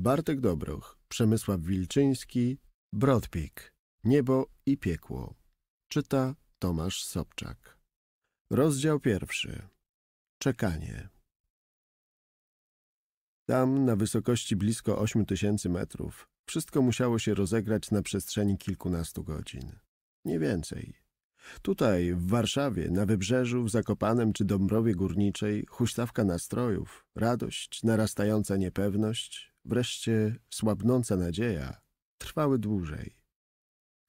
Bartek Dobroch, Przemysław Wilczyński, Brodpik, Niebo i piekło. Czyta Tomasz Sobczak. Rozdział pierwszy. Czekanie. Tam, na wysokości blisko tysięcy metrów, wszystko musiało się rozegrać na przestrzeni kilkunastu godzin. Nie więcej. Tutaj, w Warszawie, na Wybrzeżu, w Zakopanem czy Dąbrowie Górniczej, huśtawka nastrojów, radość, narastająca niepewność, wreszcie słabnąca nadzieja, trwały dłużej.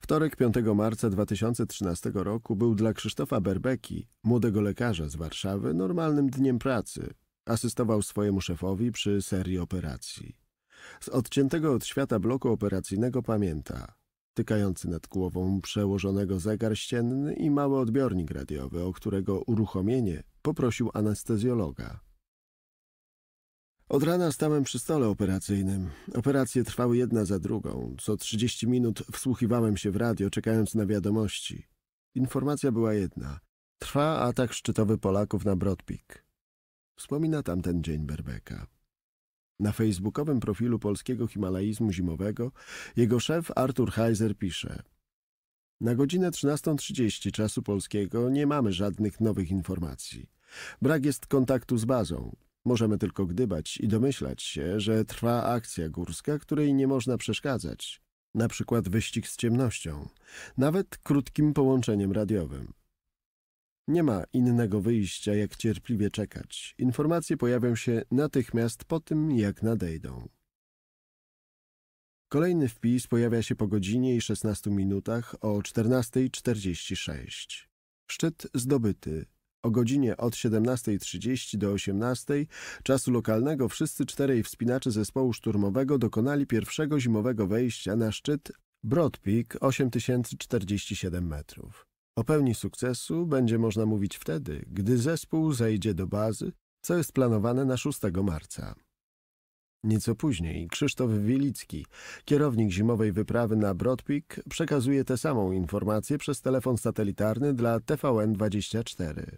Wtorek 5 marca 2013 roku był dla Krzysztofa Berbeki, młodego lekarza z Warszawy, normalnym dniem pracy. Asystował swojemu szefowi przy serii operacji. Z odciętego od świata bloku operacyjnego pamięta tykający nad głową przełożonego zegar ścienny i mały odbiornik radiowy, o którego uruchomienie poprosił anestezjologa. Od rana stałem przy stole operacyjnym. Operacje trwały jedna za drugą. Co 30 minut wsłuchiwałem się w radio, czekając na wiadomości. Informacja była jedna. Trwa atak szczytowy Polaków na Brodpik. Wspomina tamten dzień Berbeka. Na facebookowym profilu polskiego himalaizmu zimowego jego szef Artur Heiser pisze Na godzinę 13.30 czasu polskiego nie mamy żadnych nowych informacji. Brak jest kontaktu z bazą. Możemy tylko gdybać i domyślać się, że trwa akcja górska, której nie można przeszkadzać, na przykład wyścig z ciemnością, nawet krótkim połączeniem radiowym. Nie ma innego wyjścia, jak cierpliwie czekać. Informacje pojawią się natychmiast po tym, jak nadejdą. Kolejny wpis pojawia się po godzinie i 16 minutach o 14.46. Szczyt zdobyty. O godzinie od 17.30 do 18.00 czasu lokalnego wszyscy czterej wspinacze zespołu szturmowego dokonali pierwszego zimowego wejścia na szczyt Broad Peak 8047 metrów. O pełni sukcesu będzie można mówić wtedy, gdy zespół zejdzie do bazy, co jest planowane na 6 marca. Nieco później Krzysztof Wilicki, kierownik zimowej wyprawy na Peak, przekazuje tę samą informację przez telefon satelitarny dla TVN24.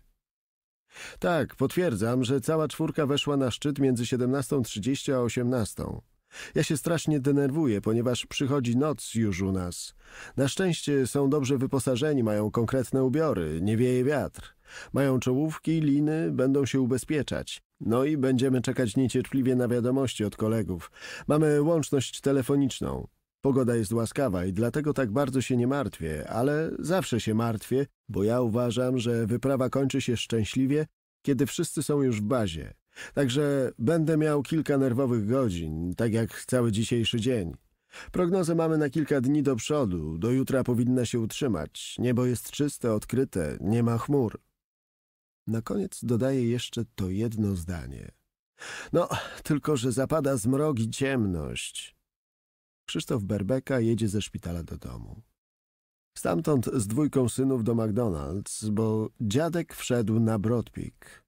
Tak, potwierdzam, że cała czwórka weszła na szczyt między 17.30 a 18:00. Ja się strasznie denerwuję, ponieważ przychodzi noc już u nas. Na szczęście są dobrze wyposażeni, mają konkretne ubiory, nie wieje wiatr. Mają czołówki, liny, będą się ubezpieczać. No i będziemy czekać niecierpliwie na wiadomości od kolegów. Mamy łączność telefoniczną. Pogoda jest łaskawa i dlatego tak bardzo się nie martwię, ale zawsze się martwię, bo ja uważam, że wyprawa kończy się szczęśliwie, kiedy wszyscy są już w bazie. Także będę miał kilka nerwowych godzin, tak jak cały dzisiejszy dzień. Prognozę mamy na kilka dni do przodu, do jutra powinna się utrzymać. Niebo jest czyste, odkryte, nie ma chmur. Na koniec dodaję jeszcze to jedno zdanie. No, tylko że zapada zmrogi ciemność. Krzysztof Berbeka jedzie ze szpitala do domu. Stamtąd z dwójką synów do McDonald's, bo dziadek wszedł na Brodpik.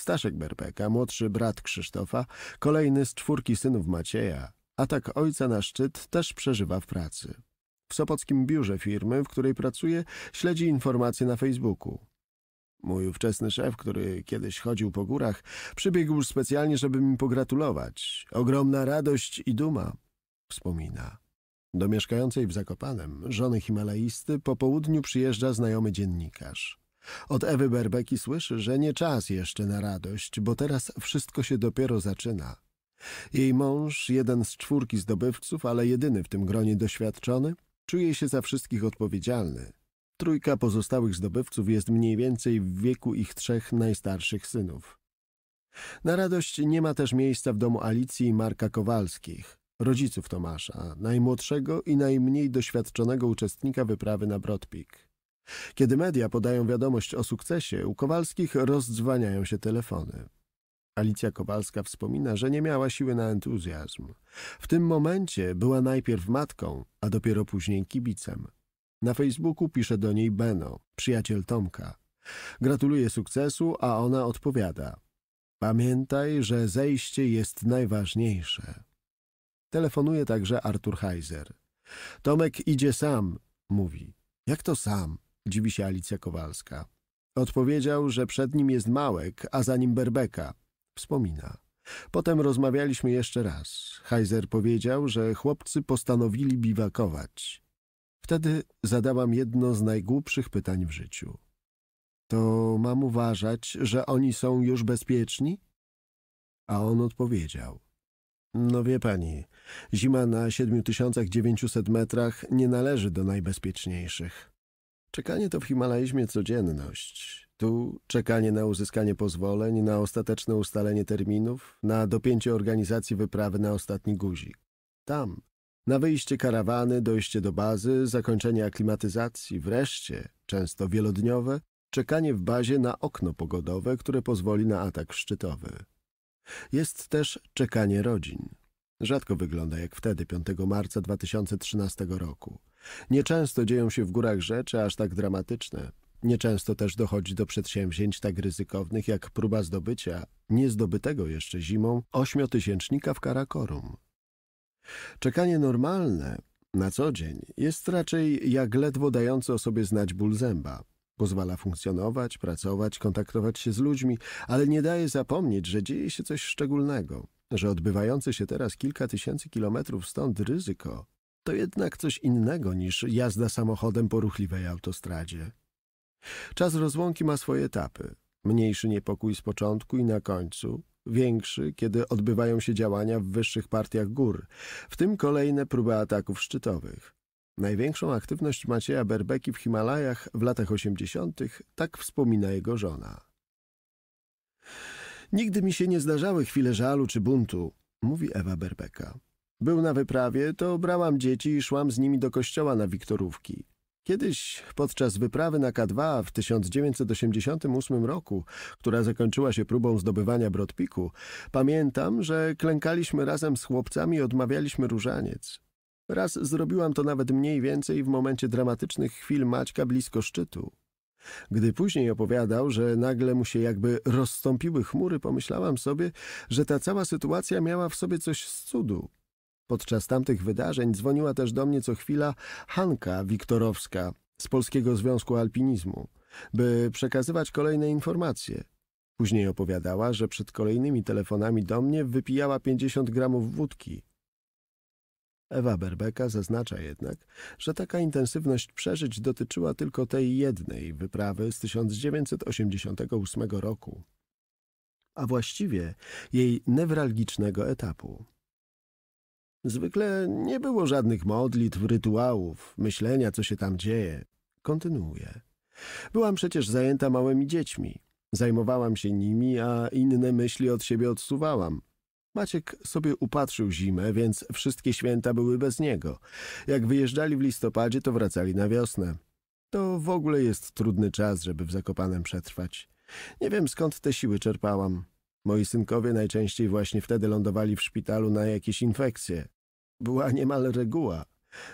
Staszek Berbeka, młodszy brat Krzysztofa, kolejny z czwórki synów Macieja, a tak ojca na szczyt też przeżywa w pracy. W sopockim biurze firmy, w której pracuje, śledzi informacje na Facebooku. Mój ówczesny szef, który kiedyś chodził po górach, przybiegł specjalnie, żeby mi pogratulować. Ogromna radość i duma wspomina. Do mieszkającej w Zakopanem, żony Himalaisty, po południu przyjeżdża znajomy dziennikarz. Od Ewy Berbeki słyszy, że nie czas jeszcze na radość, bo teraz wszystko się dopiero zaczyna. Jej mąż, jeden z czwórki zdobywców, ale jedyny w tym gronie doświadczony, czuje się za wszystkich odpowiedzialny. Trójka pozostałych zdobywców jest mniej więcej w wieku ich trzech najstarszych synów. Na radość nie ma też miejsca w domu Alicji i Marka Kowalskich rodziców Tomasza, najmłodszego i najmniej doświadczonego uczestnika wyprawy na Brodpik. Kiedy media podają wiadomość o sukcesie, u Kowalskich rozdzwaniają się telefony. Alicja Kowalska wspomina, że nie miała siły na entuzjazm. W tym momencie była najpierw matką, a dopiero później kibicem. Na Facebooku pisze do niej Beno, przyjaciel Tomka. Gratuluje sukcesu, a ona odpowiada. Pamiętaj, że zejście jest najważniejsze. Telefonuje także Artur Heiser. Tomek idzie sam, mówi. Jak to sam? Dziwi się Alicja Kowalska. Odpowiedział, że przed nim jest Małek, a za nim Berbeka. Wspomina. Potem rozmawialiśmy jeszcze raz. Heiser powiedział, że chłopcy postanowili biwakować. Wtedy zadałam jedno z najgłupszych pytań w życiu. To mam uważać, że oni są już bezpieczni? A on odpowiedział. No wie pani, zima na 7900 metrach nie należy do najbezpieczniejszych. Czekanie to w Himalajzmie codzienność. Tu czekanie na uzyskanie pozwoleń, na ostateczne ustalenie terminów, na dopięcie organizacji wyprawy na ostatni guzik. Tam, na wyjście karawany, dojście do bazy, zakończenie aklimatyzacji, wreszcie, często wielodniowe, czekanie w bazie na okno pogodowe, które pozwoli na atak szczytowy. Jest też czekanie rodzin. Rzadko wygląda jak wtedy, 5 marca 2013 roku. Nieczęsto dzieją się w górach rzeczy aż tak dramatyczne. Nieczęsto też dochodzi do przedsięwzięć tak ryzykownych jak próba zdobycia, niezdobytego jeszcze zimą, ośmiotysięcznika w Karakorum. Czekanie normalne, na co dzień, jest raczej jak ledwo dający o sobie znać ból zęba. Pozwala funkcjonować, pracować, kontaktować się z ludźmi, ale nie daje zapomnieć, że dzieje się coś szczególnego, że odbywające się teraz kilka tysięcy kilometrów stąd ryzyko to jednak coś innego niż jazda samochodem po ruchliwej autostradzie. Czas rozłąki ma swoje etapy. Mniejszy niepokój z początku i na końcu, większy, kiedy odbywają się działania w wyższych partiach gór, w tym kolejne próby ataków szczytowych. Największą aktywność Macieja Berbeki w Himalajach w latach 80. tak wspomina jego żona. Nigdy mi się nie zdarzały chwile żalu czy buntu, mówi Ewa Berbeka. Był na wyprawie, to brałam dzieci i szłam z nimi do kościoła na Wiktorówki. Kiedyś podczas wyprawy na K2 w 1988 roku, która zakończyła się próbą zdobywania Brodpiku, pamiętam, że klękaliśmy razem z chłopcami i odmawialiśmy różaniec. Raz zrobiłam to nawet mniej więcej w momencie dramatycznych chwil Maćka blisko szczytu. Gdy później opowiadał, że nagle mu się jakby rozstąpiły chmury, pomyślałam sobie, że ta cała sytuacja miała w sobie coś z cudu. Podczas tamtych wydarzeń dzwoniła też do mnie co chwila Hanka Wiktorowska z Polskiego Związku Alpinizmu, by przekazywać kolejne informacje. Później opowiadała, że przed kolejnymi telefonami do mnie wypijała 50 gramów wódki – Ewa Berbeka zaznacza jednak, że taka intensywność przeżyć dotyczyła tylko tej jednej wyprawy z 1988 roku, a właściwie jej newralgicznego etapu. Zwykle nie było żadnych modlitw, rytuałów, myślenia, co się tam dzieje. Kontynuuję. Byłam przecież zajęta małymi dziećmi. Zajmowałam się nimi, a inne myśli od siebie odsuwałam. Maciek sobie upatrzył zimę, więc wszystkie święta były bez niego. Jak wyjeżdżali w listopadzie, to wracali na wiosnę. To w ogóle jest trudny czas, żeby w Zakopanem przetrwać. Nie wiem, skąd te siły czerpałam. Moi synkowie najczęściej właśnie wtedy lądowali w szpitalu na jakieś infekcje. Była niemal reguła.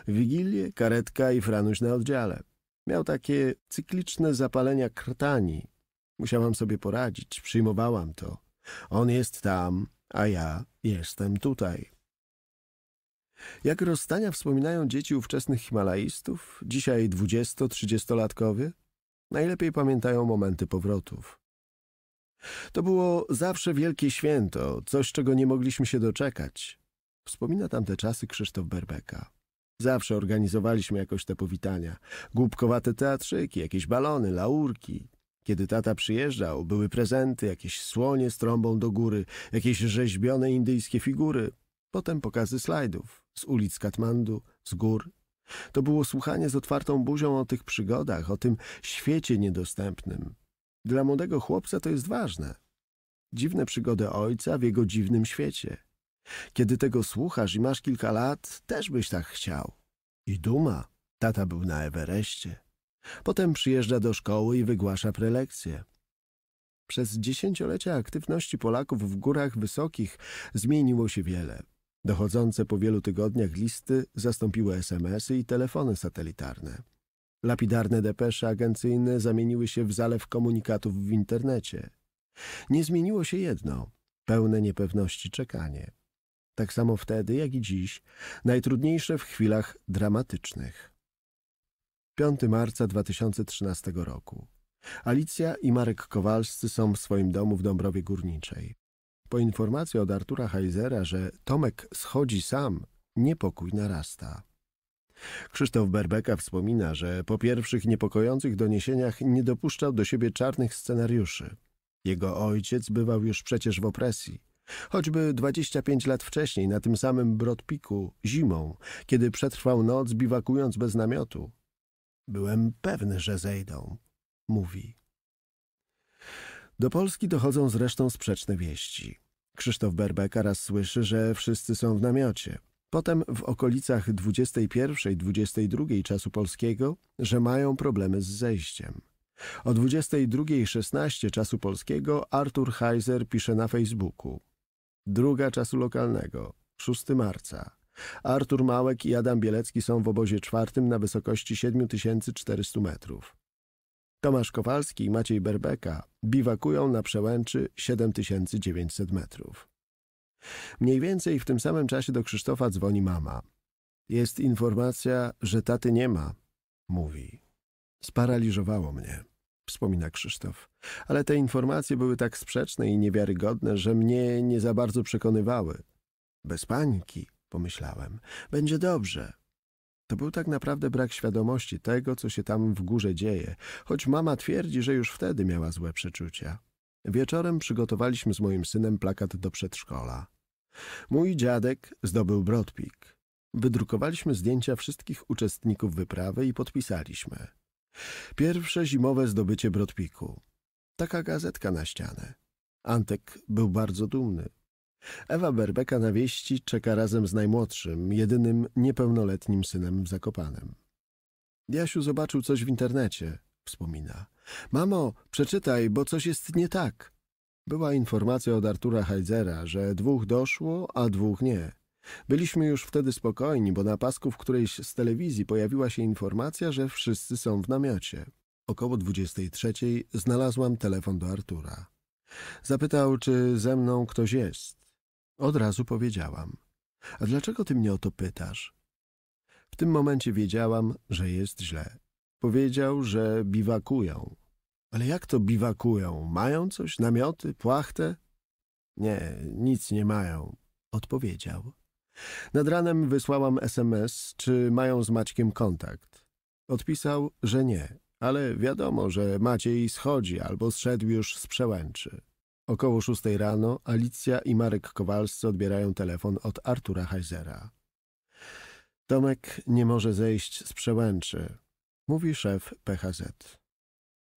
Wigilie, karetka i franuś na oddziale. Miał takie cykliczne zapalenia krtani. Musiałam sobie poradzić, przyjmowałam to. On jest tam, a ja jestem tutaj. Jak rozstania wspominają dzieci ówczesnych Himalaistów, dzisiaj 20-30-latkowie, najlepiej pamiętają momenty powrotów. To było zawsze wielkie święto, coś czego nie mogliśmy się doczekać. Wspomina tamte czasy Krzysztof Berbeka. Zawsze organizowaliśmy jakoś te powitania. Głupkowate teatrzyki, jakieś balony, laurki, kiedy tata przyjeżdżał, były prezenty, jakieś słonie z trąbą do góry, jakieś rzeźbione indyjskie figury. Potem pokazy slajdów z ulic Katmandu, z gór. To było słuchanie z otwartą buzią o tych przygodach, o tym świecie niedostępnym. Dla młodego chłopca to jest ważne. Dziwne przygody ojca w jego dziwnym świecie. Kiedy tego słuchasz i masz kilka lat, też byś tak chciał. I duma. Tata był na Ewereście. Potem przyjeżdża do szkoły i wygłasza prelekcje. Przez dziesięciolecia aktywności Polaków w górach wysokich zmieniło się wiele. Dochodzące po wielu tygodniach listy zastąpiły SMS-y i telefony satelitarne. Lapidarne depesze agencyjne zamieniły się w zalew komunikatów w internecie. Nie zmieniło się jedno pełne niepewności czekanie. Tak samo wtedy, jak i dziś, najtrudniejsze w chwilach dramatycznych. 5 marca 2013 roku. Alicja i Marek Kowalscy są w swoim domu w Dąbrowie Górniczej. Po informacji od Artura Heizera, że Tomek schodzi sam, niepokój narasta. Krzysztof Berbeka wspomina, że po pierwszych niepokojących doniesieniach nie dopuszczał do siebie czarnych scenariuszy. Jego ojciec bywał już przecież w opresji. Choćby 25 lat wcześniej, na tym samym Brodpiku, zimą, kiedy przetrwał noc biwakując bez namiotu, Byłem pewny, że zejdą, mówi. Do Polski dochodzą zresztą sprzeczne wieści. Krzysztof Berbeka raz słyszy, że wszyscy są w namiocie. Potem w okolicach 21-22 czasu polskiego, że mają problemy z zejściem. O 22.16 czasu polskiego Artur Heiser pisze na Facebooku. Druga czasu lokalnego, 6 marca. Artur Małek i Adam Bielecki są w obozie czwartym na wysokości 7400 metrów. Tomasz Kowalski i Maciej Berbeka biwakują na przełęczy 7900 metrów. Mniej więcej w tym samym czasie do Krzysztofa dzwoni mama. Jest informacja, że taty nie ma, mówi. Sparaliżowało mnie, wspomina Krzysztof. Ale te informacje były tak sprzeczne i niewiarygodne, że mnie nie za bardzo przekonywały. Bez pańki, pomyślałem. Będzie dobrze. To był tak naprawdę brak świadomości tego, co się tam w górze dzieje, choć mama twierdzi, że już wtedy miała złe przeczucia. Wieczorem przygotowaliśmy z moim synem plakat do przedszkola. Mój dziadek zdobył Brodpik. Wydrukowaliśmy zdjęcia wszystkich uczestników wyprawy i podpisaliśmy. Pierwsze zimowe zdobycie Brodpiku. Taka gazetka na ścianę. Antek był bardzo dumny. Ewa Berbeka na wieści czeka razem z najmłodszym, jedynym niepełnoletnim synem w Zakopanem. Jasiu zobaczył coś w internecie, wspomina. Mamo, przeczytaj, bo coś jest nie tak. Była informacja od Artura Heidzera, że dwóch doszło, a dwóch nie. Byliśmy już wtedy spokojni, bo na pasku w którejś z telewizji pojawiła się informacja, że wszyscy są w namiocie. Około 23 znalazłam telefon do Artura. Zapytał, czy ze mną ktoś jest. Od razu powiedziałam. A dlaczego ty mnie o to pytasz? W tym momencie wiedziałam, że jest źle. Powiedział, że biwakują. Ale jak to biwakują? Mają coś? Namioty? Płachtę? Nie, nic nie mają, odpowiedział. Nad ranem wysłałam SMS, czy mają z Maćkiem kontakt. Odpisał, że nie, ale wiadomo, że Maciej schodzi albo zszedł już z przełęczy. Około szóstej rano Alicja i Marek Kowalscy odbierają telefon od Artura Heizera. Tomek nie może zejść z przełęczy, mówi szef PHZ.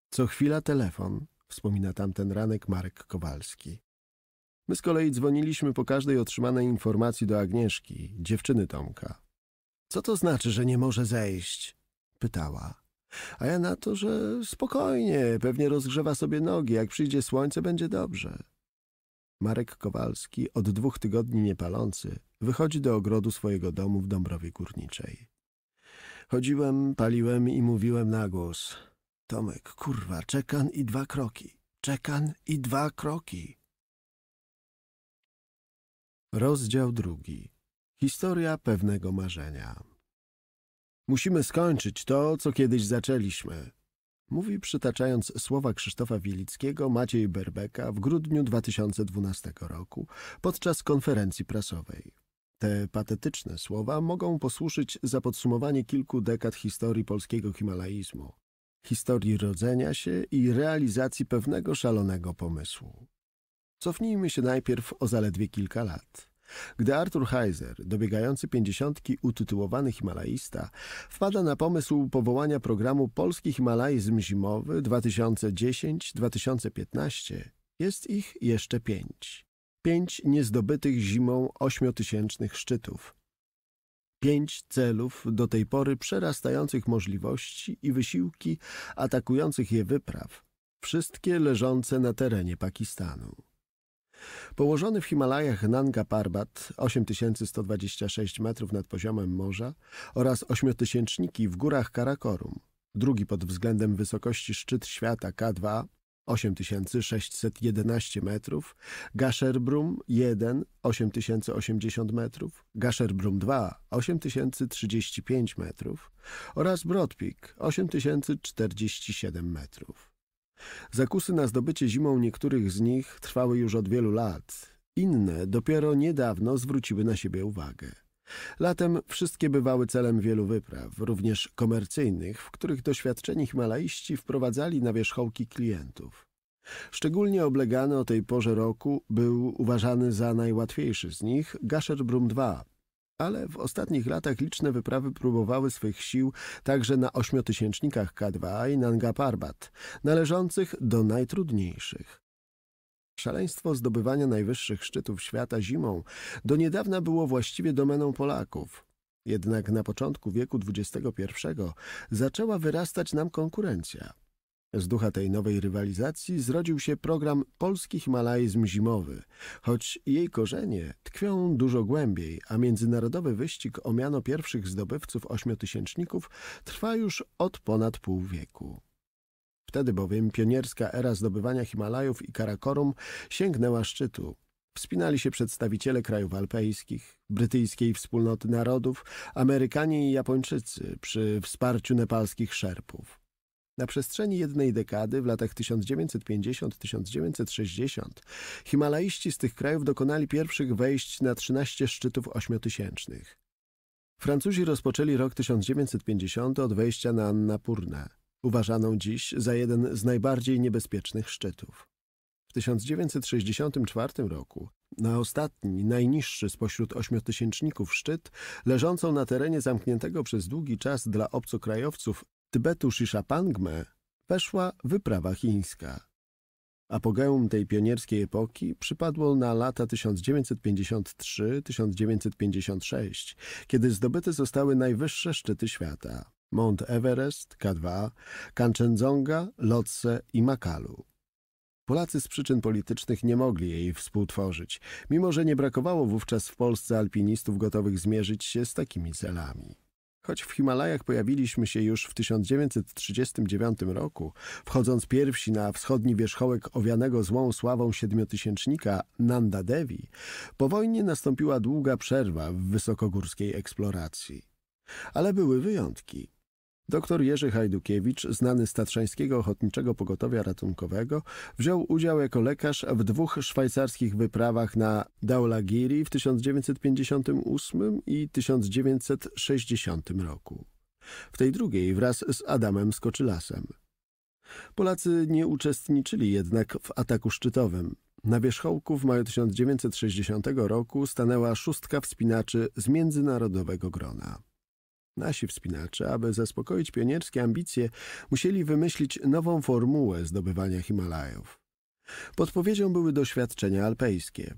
Co chwila telefon, wspomina tamten ranek Marek Kowalski. My z kolei dzwoniliśmy po każdej otrzymanej informacji do Agnieszki, dziewczyny Tomka. Co to znaczy, że nie może zejść? pytała. A ja na to, że spokojnie, pewnie rozgrzewa sobie nogi, jak przyjdzie słońce, będzie dobrze. Marek Kowalski, od dwóch tygodni niepalący, wychodzi do ogrodu swojego domu w Dąbrowie Górniczej. Chodziłem, paliłem i mówiłem na głos. Tomek, kurwa, czekan i dwa kroki. Czekan i dwa kroki. Rozdział drugi. Historia pewnego marzenia. Musimy skończyć to, co kiedyś zaczęliśmy. Mówi przytaczając słowa Krzysztofa Wielickiego Maciej Berbeka w grudniu 2012 roku podczas konferencji prasowej. Te patetyczne słowa mogą posłużyć za podsumowanie kilku dekad historii polskiego himalaizmu, historii rodzenia się i realizacji pewnego szalonego pomysłu. Cofnijmy się najpierw o zaledwie kilka lat. Gdy Arthur Heiser, dobiegający pięćdziesiątki utytułowany Himalajista, wpada na pomysł powołania programu Polski Himalajzm Zimowy 2010-2015, jest ich jeszcze pięć. Pięć niezdobytych zimą ośmiotysięcznych szczytów. Pięć celów do tej pory przerastających możliwości i wysiłki atakujących je wypraw, wszystkie leżące na terenie Pakistanu. Położony w Himalajach Nanga Parbat, 8126 metrów nad poziomem morza, oraz ośmiotysięczniki w górach Karakorum, drugi pod względem wysokości szczyt świata K2, 8611 metrów, Gasherbrum 1 8080 metrów, Gasherbrum 2 8035 metrów oraz Brodpik 8047 metrów. Zakusy na zdobycie zimą niektórych z nich trwały już od wielu lat. Inne dopiero niedawno zwróciły na siebie uwagę. Latem wszystkie bywały celem wielu wypraw, również komercyjnych, w których doświadczeni himalaiści wprowadzali na wierzchołki klientów. Szczególnie oblegany o tej porze roku był uważany za najłatwiejszy z nich brum II, ale w ostatnich latach liczne wyprawy próbowały swych sił także na ośmiotysięcznikach K2 i Nanga Parbat, należących do najtrudniejszych. Szaleństwo zdobywania najwyższych szczytów świata zimą do niedawna było właściwie domeną Polaków. Jednak na początku wieku XXI zaczęła wyrastać nam konkurencja – z ducha tej nowej rywalizacji zrodził się program Polski Himalajzm Zimowy, choć jej korzenie tkwią dużo głębiej, a międzynarodowy wyścig o miano pierwszych zdobywców ośmiotysięczników trwa już od ponad pół wieku. Wtedy bowiem pionierska era zdobywania Himalajów i Karakorum sięgnęła szczytu. Wspinali się przedstawiciele krajów alpejskich, brytyjskiej wspólnoty narodów, Amerykanie i Japończycy przy wsparciu nepalskich szerpów. Na przestrzeni jednej dekady w latach 1950-1960 Himalaiści z tych krajów dokonali pierwszych wejść na 13 szczytów ośmiotysięcznych. Francuzi rozpoczęli rok 1950 od wejścia na Annapurna, uważaną dziś za jeden z najbardziej niebezpiecznych szczytów. W 1964 roku na ostatni, najniższy spośród ośmiotysięczników szczyt, leżącą na terenie zamkniętego przez długi czas dla obcokrajowców Tybetu Shishapangme weszła wyprawa chińska. Apogeum tej pionierskiej epoki przypadło na lata 1953-1956, kiedy zdobyte zostały najwyższe szczyty świata – Mount Everest, K2, Kanchenjunga, Lhotse i Makalu. Polacy z przyczyn politycznych nie mogli jej współtworzyć, mimo że nie brakowało wówczas w Polsce alpinistów gotowych zmierzyć się z takimi celami. Choć w Himalajach pojawiliśmy się już w 1939 roku, wchodząc pierwsi na wschodni wierzchołek owianego złą sławą siedmiotysięcznika Nanda Devi, po wojnie nastąpiła długa przerwa w wysokogórskiej eksploracji. Ale były wyjątki. Doktor Jerzy Hajdukiewicz, znany z Tatrzańskiego Ochotniczego Pogotowia Ratunkowego, wziął udział jako lekarz w dwóch szwajcarskich wyprawach na Daulagiri w 1958 i 1960 roku. W tej drugiej wraz z Adamem Skoczylasem. Polacy nie uczestniczyli jednak w ataku szczytowym. Na wierzchołku w maju 1960 roku stanęła szóstka wspinaczy z międzynarodowego grona. Nasi wspinacze, aby zaspokoić pionierskie ambicje, musieli wymyślić nową formułę zdobywania Himalajów. Podpowiedzią były doświadczenia alpejskie.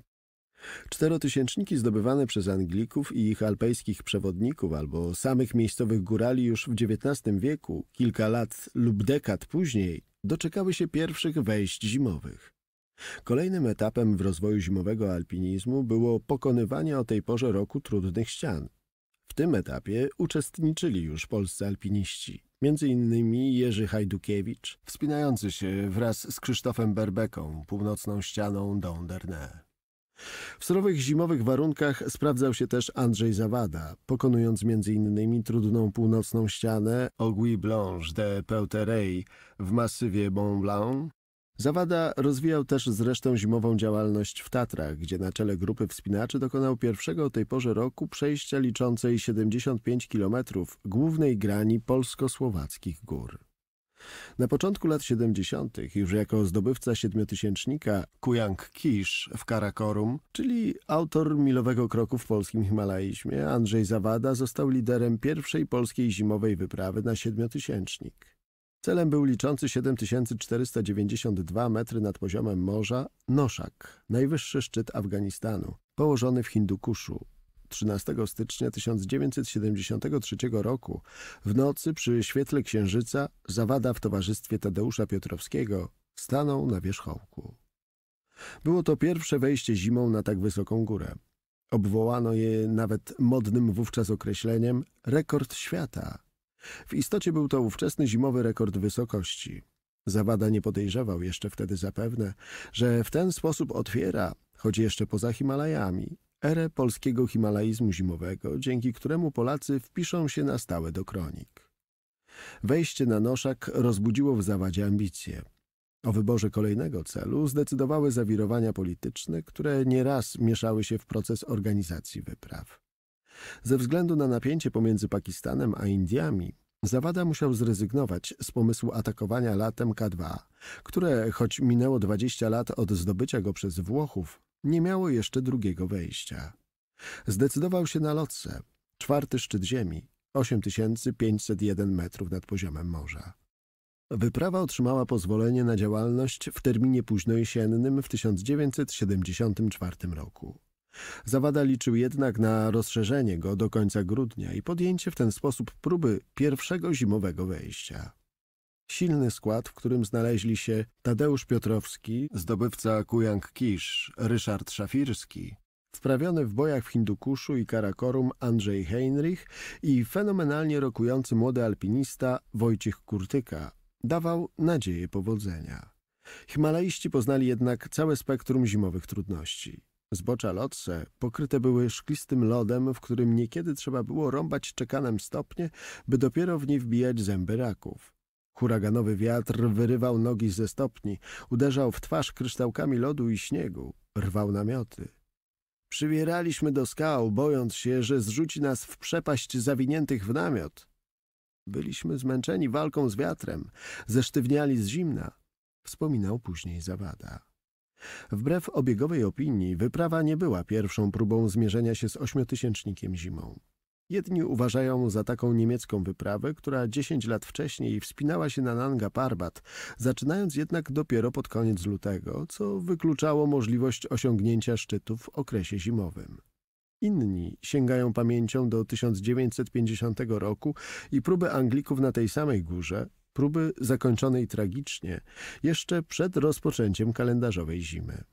Czterotysięczniki zdobywane przez Anglików i ich alpejskich przewodników albo samych miejscowych górali już w XIX wieku, kilka lat lub dekad później, doczekały się pierwszych wejść zimowych. Kolejnym etapem w rozwoju zimowego alpinizmu było pokonywanie o tej porze roku trudnych ścian tym etapie uczestniczyli już polscy alpiniści. Między innymi Jerzy Hajdukiewicz, wspinający się wraz z Krzysztofem Berbeką północną ścianą Donderne. W surowych zimowych warunkach sprawdzał się też Andrzej Zawada, pokonując m.in. trudną północną ścianę Ogui Blanche de Peuterey w masywie Mont Blanc, Zawada rozwijał też zresztą zimową działalność w Tatrach, gdzie na czele grupy wspinaczy dokonał pierwszego o tej porze roku przejścia liczącej 75 km głównej grani polsko-słowackich gór. Na początku lat 70. już jako zdobywca siedmiotysięcznika Kujang Kisz w Karakorum, czyli autor milowego kroku w polskim himalaizmie, Andrzej Zawada został liderem pierwszej polskiej zimowej wyprawy na siedmiotysięcznik. Celem był liczący 7492 metry nad poziomem morza Noszak, najwyższy szczyt Afganistanu, położony w Hindukuszu. 13 stycznia 1973 roku, w nocy przy świetle księżyca, Zawada w towarzystwie Tadeusza Piotrowskiego stanął na wierzchołku. Było to pierwsze wejście zimą na tak wysoką górę. Obwołano je nawet modnym wówczas określeniem rekord świata – w istocie był to ówczesny zimowy rekord wysokości. Zawada nie podejrzewał jeszcze wtedy zapewne, że w ten sposób otwiera, choć jeszcze poza Himalajami, erę polskiego himalaizmu zimowego, dzięki któremu Polacy wpiszą się na stałe do kronik. Wejście na noszak rozbudziło w zawadzie ambicje. O wyborze kolejnego celu zdecydowały zawirowania polityczne, które nieraz mieszały się w proces organizacji wypraw. Ze względu na napięcie pomiędzy Pakistanem a Indiami, Zawada musiał zrezygnować z pomysłu atakowania latem K2, które, choć minęło 20 lat od zdobycia go przez Włochów, nie miało jeszcze drugiego wejścia. Zdecydował się na lotce, czwarty szczyt ziemi, 8501 metrów nad poziomem morza. Wyprawa otrzymała pozwolenie na działalność w terminie późnojesiennym w 1974 roku. Zawada liczył jednak na rozszerzenie go do końca grudnia i podjęcie w ten sposób próby pierwszego zimowego wejścia. Silny skład, w którym znaleźli się Tadeusz Piotrowski, zdobywca Kujang-Kisz, Ryszard Szafirski, wprawiony w bojach w Hindukuszu i Karakorum Andrzej Heinrich i fenomenalnie rokujący młody alpinista Wojciech Kurtyka, dawał nadzieję powodzenia. Himalaiści poznali jednak całe spektrum zimowych trudności. Zbocza Lotse pokryte były szklistym lodem, w którym niekiedy trzeba było rąbać czekanem stopnie, by dopiero w nie wbijać zęby raków. Huraganowy wiatr wyrywał nogi ze stopni, uderzał w twarz kryształkami lodu i śniegu, rwał namioty. Przywieraliśmy do skał, bojąc się, że zrzuci nas w przepaść zawiniętych w namiot. Byliśmy zmęczeni walką z wiatrem, zesztywniali z zimna, wspominał później Zawada. Wbrew obiegowej opinii, wyprawa nie była pierwszą próbą zmierzenia się z ośmiotysięcznikiem zimą. Jedni uważają za taką niemiecką wyprawę, która 10 lat wcześniej wspinała się na Nanga Parbat, zaczynając jednak dopiero pod koniec lutego, co wykluczało możliwość osiągnięcia szczytu w okresie zimowym. Inni sięgają pamięcią do 1950 roku i próby Anglików na tej samej górze, próby zakończonej tragicznie jeszcze przed rozpoczęciem kalendarzowej zimy.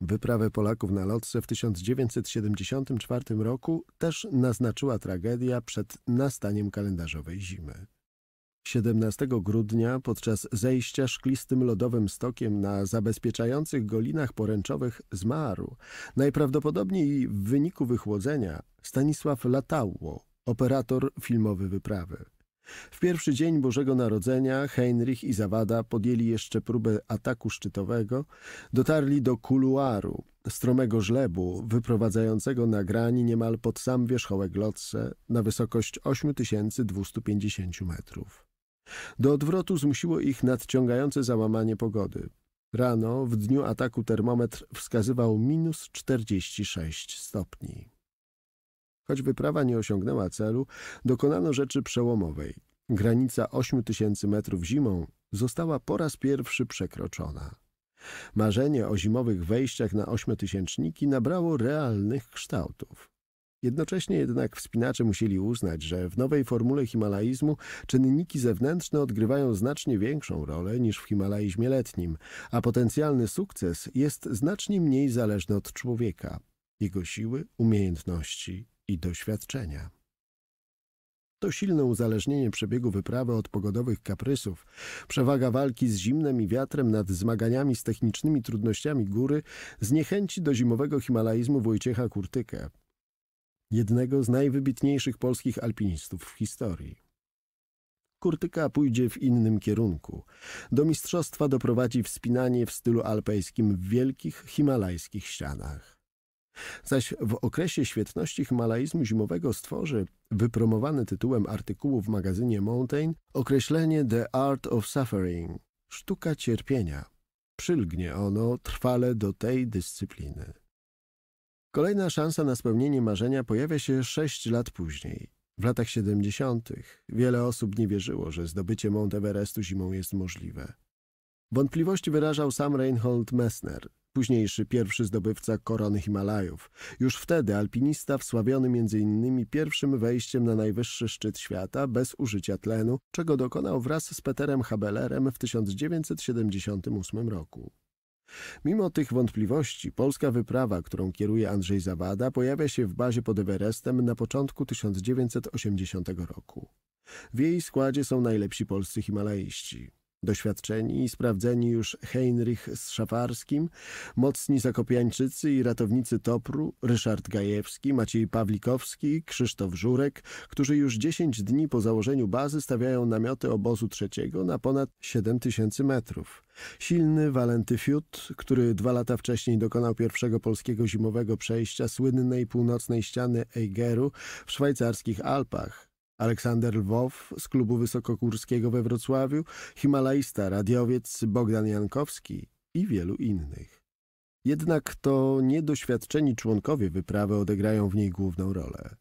Wyprawę Polaków na lotce w 1974 roku też naznaczyła tragedia przed nastaniem kalendarzowej zimy. 17 grudnia podczas zejścia szklistym lodowym stokiem na zabezpieczających golinach poręczowych zmarł, najprawdopodobniej w wyniku wychłodzenia, Stanisław Latało, operator filmowy wyprawy. W pierwszy dzień Bożego Narodzenia Heinrich i Zawada podjęli jeszcze próbę ataku szczytowego, dotarli do kuluaru, stromego żlebu wyprowadzającego na grani niemal pod sam wierzchołek Lotse na wysokość 8250 metrów. Do odwrotu zmusiło ich nadciągające załamanie pogody. Rano, w dniu ataku termometr wskazywał minus 46 stopni. Choć wyprawa nie osiągnęła celu, dokonano rzeczy przełomowej. Granica 8000 metrów zimą została po raz pierwszy przekroczona. Marzenie o zimowych wejściach na ośmiotysięczniki nabrało realnych kształtów. Jednocześnie jednak wspinacze musieli uznać, że w nowej formule himalaizmu czynniki zewnętrzne odgrywają znacznie większą rolę niż w himalaizmie letnim, a potencjalny sukces jest znacznie mniej zależny od człowieka, jego siły, umiejętności i doświadczenia. To silne uzależnienie przebiegu wyprawy od pogodowych kaprysów, przewaga walki z zimnem i wiatrem nad zmaganiami z technicznymi trudnościami góry zniechęci do zimowego himalaizmu Wojciecha Kurtykę, jednego z najwybitniejszych polskich alpinistów w historii. Kurtyka pójdzie w innym kierunku. Do mistrzostwa doprowadzi wspinanie w stylu alpejskim w wielkich himalajskich ścianach. Zaś w okresie świetności himalaizmu zimowego stworzy, wypromowany tytułem artykułu w magazynie Mountain, określenie The Art of Suffering – sztuka cierpienia. Przylgnie ono trwale do tej dyscypliny. Kolejna szansa na spełnienie marzenia pojawia się sześć lat później. W latach 70. wiele osób nie wierzyło, że zdobycie Mount Everestu zimą jest możliwe. Wątpliwości wyrażał sam Reinhold Messner, późniejszy pierwszy zdobywca korony Himalajów. Już wtedy alpinista wsławiony m.in. pierwszym wejściem na najwyższy szczyt świata bez użycia tlenu, czego dokonał wraz z Peterem Habelerem w 1978 roku. Mimo tych wątpliwości, polska wyprawa, którą kieruje Andrzej Zawada, pojawia się w bazie pod Everestem na początku 1980 roku. W jej składzie są najlepsi polscy himalaiści. Doświadczeni i sprawdzeni już Heinrich z Szafarskim, mocni Zakopiańczycy i ratownicy Topru, Ryszard Gajewski, Maciej Pawlikowski, Krzysztof Żurek, którzy już 10 dni po założeniu bazy stawiają namioty obozu trzeciego na ponad 7000 metrów. Silny Walenty Fiut, który dwa lata wcześniej dokonał pierwszego polskiego zimowego przejścia słynnej północnej ściany Eigeru w szwajcarskich Alpach, Aleksander Lwow z klubu wysokokurskiego we Wrocławiu, himalaista, radiowiec Bogdan Jankowski i wielu innych. Jednak to niedoświadczeni członkowie wyprawy odegrają w niej główną rolę.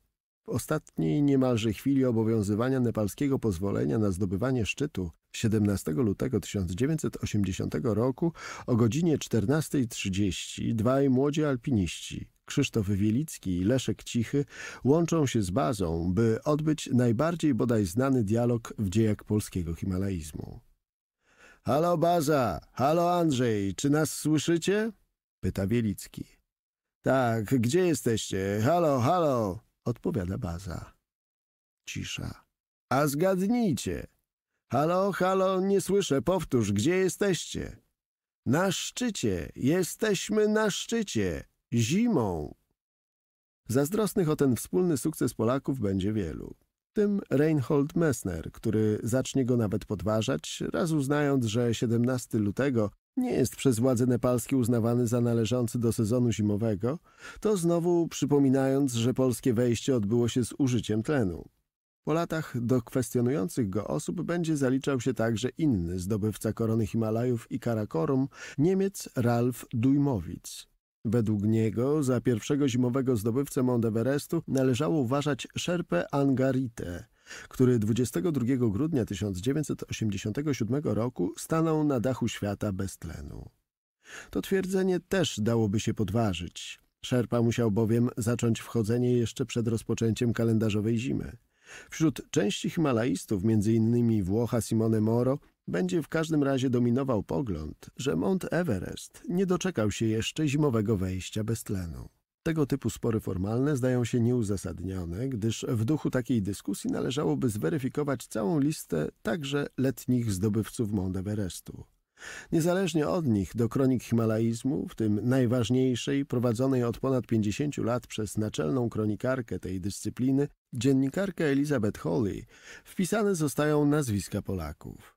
W ostatniej niemalże chwili obowiązywania nepalskiego pozwolenia na zdobywanie szczytu 17 lutego 1980 roku o godzinie 14.30 dwaj młodzi alpiniści Krzysztof Wielicki i Leszek Cichy łączą się z bazą, by odbyć najbardziej bodaj znany dialog w dziejach polskiego himalaizmu. Halo baza, halo Andrzej, czy nas słyszycie? Pyta Wielicki. Tak, gdzie jesteście? Halo, halo, odpowiada baza. Cisza. A zgadnijcie. Halo, halo, nie słyszę, powtórz, gdzie jesteście? Na szczycie, jesteśmy na szczycie, zimą. Zazdrosnych o ten wspólny sukces Polaków będzie wielu. Tym Reinhold Messner, który zacznie go nawet podważać, raz uznając, że 17 lutego nie jest przez władze nepalskie uznawany za należący do sezonu zimowego, to znowu przypominając, że polskie wejście odbyło się z użyciem tlenu. Po latach do kwestionujących go osób będzie zaliczał się także inny zdobywca korony Himalajów i Karakorum, Niemiec Ralf Dujmowicz. Według niego za pierwszego zimowego zdobywcę Mount Everestu należało uważać Sherpę Angarite, który 22 grudnia 1987 roku stanął na dachu świata bez tlenu. To twierdzenie też dałoby się podważyć. Szerpa musiał bowiem zacząć wchodzenie jeszcze przed rozpoczęciem kalendarzowej zimy. Wśród części Himalajstów, m.in. Włocha Simone Moro, będzie w każdym razie dominował pogląd, że Mount Everest nie doczekał się jeszcze zimowego wejścia bez tlenu. Tego typu spory formalne zdają się nieuzasadnione, gdyż w duchu takiej dyskusji należałoby zweryfikować całą listę także letnich zdobywców Mount Everestu. Niezależnie od nich do kronik himalaizmu, w tym najważniejszej, prowadzonej od ponad 50 lat przez naczelną kronikarkę tej dyscypliny, dziennikarkę Elizabeth Holly, wpisane zostają nazwiska Polaków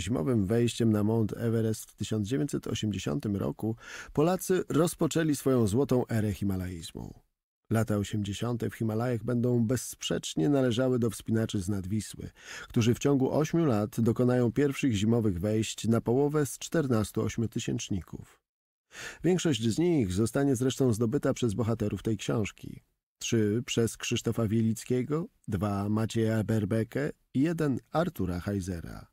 zimowym wejściem na Mount Everest w 1980 roku Polacy rozpoczęli swoją złotą erę himalaizmu. Lata 80. w Himalajach będą bezsprzecznie należały do wspinaczy z Nadwisły, którzy w ciągu 8 lat dokonają pierwszych zimowych wejść na połowę z 14 tysięczników. Większość z nich zostanie zresztą zdobyta przez bohaterów tej książki. Trzy przez Krzysztofa Wielickiego, dwa Macieja Berbeke i jeden Artura Heisera.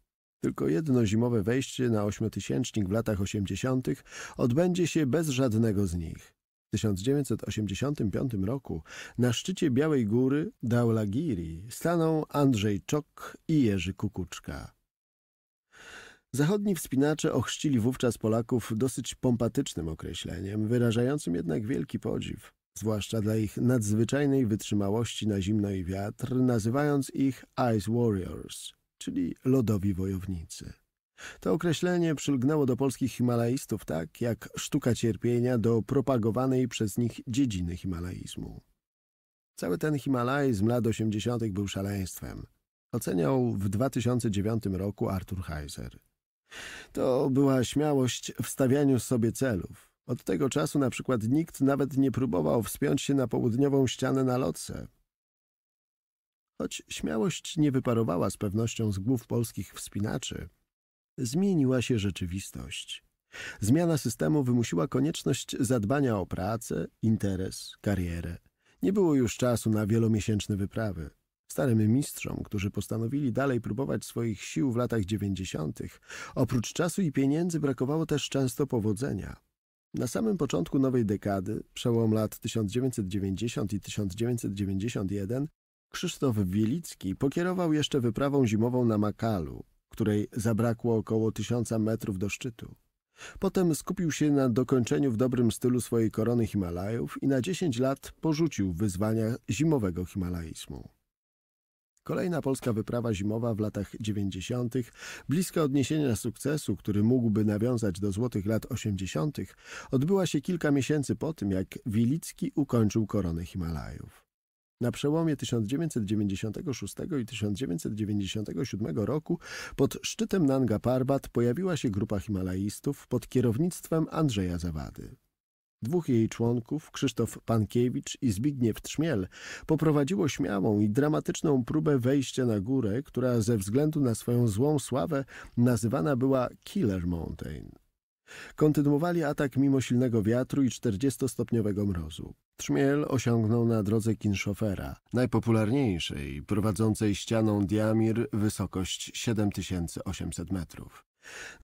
Tylko jedno zimowe wejście na ośmiotysięcznik w latach osiemdziesiątych odbędzie się bez żadnego z nich. W 1985 roku na szczycie Białej Góry Daulagiri staną Andrzej Czok i Jerzy Kukuczka. Zachodni wspinacze ochrzcili wówczas Polaków dosyć pompatycznym określeniem, wyrażającym jednak wielki podziw, zwłaszcza dla ich nadzwyczajnej wytrzymałości na zimno i wiatr, nazywając ich Ice Warriors – czyli lodowi wojownicy. To określenie przylgnęło do polskich himalaistów tak, jak sztuka cierpienia do propagowanej przez nich dziedziny himalaizmu. Cały ten himalaizm lat 80. był szaleństwem. Oceniał w 2009 roku Arthur Heiser. To była śmiałość w stawianiu sobie celów. Od tego czasu na przykład nikt nawet nie próbował wspiąć się na południową ścianę na lotce. Choć śmiałość nie wyparowała z pewnością z głów polskich wspinaczy, zmieniła się rzeczywistość. Zmiana systemu wymusiła konieczność zadbania o pracę, interes, karierę. Nie było już czasu na wielomiesięczne wyprawy. Starym mistrzom, którzy postanowili dalej próbować swoich sił w latach dziewięćdziesiątych, oprócz czasu i pieniędzy brakowało też często powodzenia. Na samym początku nowej dekady, przełom lat 1990 i 1991, Krzysztof Wielicki pokierował jeszcze wyprawą zimową na Makalu, której zabrakło około tysiąca metrów do szczytu. Potem skupił się na dokończeniu w dobrym stylu swojej korony Himalajów i na 10 lat porzucił wyzwania zimowego himalaizmu. Kolejna polska wyprawa zimowa w latach 90., bliska odniesienia sukcesu, który mógłby nawiązać do złotych lat 80., odbyła się kilka miesięcy po tym, jak Wilicki ukończył koronę Himalajów. Na przełomie 1996 i 1997 roku pod szczytem Nanga Parbat pojawiła się grupa himalajstów pod kierownictwem Andrzeja Zawady. Dwóch jej członków, Krzysztof Pankiewicz i Zbigniew Trzmiel, poprowadziło śmiałą i dramatyczną próbę wejścia na górę, która ze względu na swoją złą sławę nazywana była Killer Mountain. Kontynuowali atak mimo silnego wiatru i 40-stopniowego mrozu. Trzmiel osiągnął na drodze Kinshofera, najpopularniejszej, prowadzącej ścianą Diamir wysokość 7800 metrów.